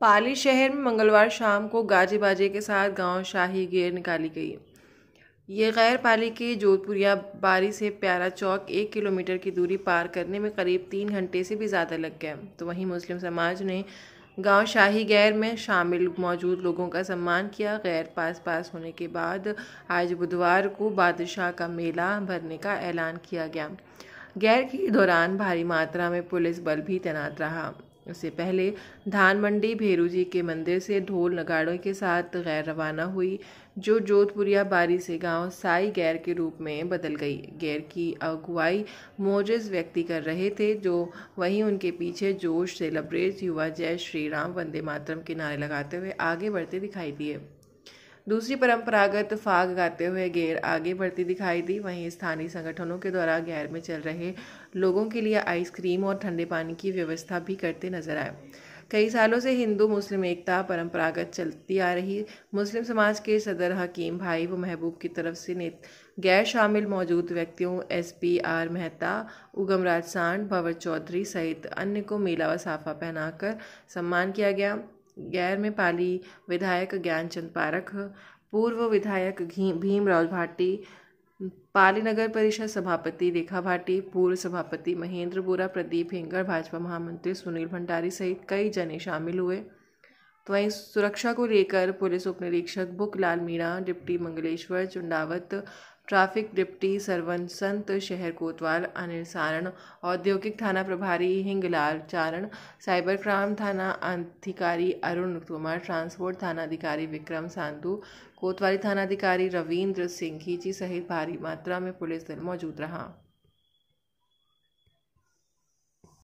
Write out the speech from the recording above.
पाली शहर में मंगलवार शाम को गाजे बाजे के साथ गांव शाही गेर निकाली गई ये गैर पाली के जोधपुरिया बारी से प्यारा चौक एक किलोमीटर की दूरी पार करने में करीब तीन घंटे से भी ज़्यादा लग गया तो वहीं मुस्लिम समाज ने गांव शाही गैर में शामिल मौजूद लोगों का सम्मान किया गैर पास पास होने के बाद आज बुधवार को बादशाह का मेला भरने का ऐलान किया गया गैर के दौरान भारी मात्रा में पुलिस बल भी तैनात रहा उससे पहले धान मंडी भेरू जी के मंदिर से ढोल नगाड़ों के साथ गैर रवाना हुई जो जोधपुरिया बारी से गांव साई गैर के रूप में बदल गई गैर की अगुवाई मोजेज व्यक्ति कर रहे थे जो वहीं उनके पीछे जोश से लबरेज युवा जय श्री राम वंदे मातरम के नारे लगाते हुए आगे बढ़ते दिखाई दिए दूसरी परंपरागत फाग गाते हुए गेर आगे बढ़ती दिखाई दी वहीं स्थानीय संगठनों के द्वारा गैर में चल रहे लोगों के लिए आइसक्रीम और ठंडे पानी की व्यवस्था भी करते नजर आए कई सालों से हिंदू मुस्लिम एकता परंपरागत चलती आ रही मुस्लिम समाज के सदर हकीम भाई व महबूब की तरफ से गैर शामिल मौजूद व्यक्तियों S P R Mehta Ugamraj Sand Bhanwar Chaudhary सहित अन्य को मेला व साफा पहनाकर सम्मान किया गया गैर में पाली विधायक ज्ञानचंद पारख पूर्व विधायक भीमराव भाटी पाली नगर परिषद सभापति रेखा भाटी पूर्व सभापति महेंद्र बोरा प्रदीप हिंगर भाजपा महामंत्री सुनील भंडारी सहित कई जने शामिल हुए तो वहीं सुरक्षा को लेकर पुलिस उप निरीक्षक Buk Lal Meena deputy Mangleshwar Chundawat traffic deputy Sarwan Sant शहर कोतवाल अनिल सारण औद्योगिक थाना प्रभारी हिंगलाल चारण साइबर क्राइम थाना अधिकारी अरुण तोमर ट्रांसपोर्ट थाना अधिकारी विक्रम सांधु कोतवाली थानाधिकारी रविंद्र सिंह खींची सहित भारी मात्रा में पुलिस दल मौजूद रहा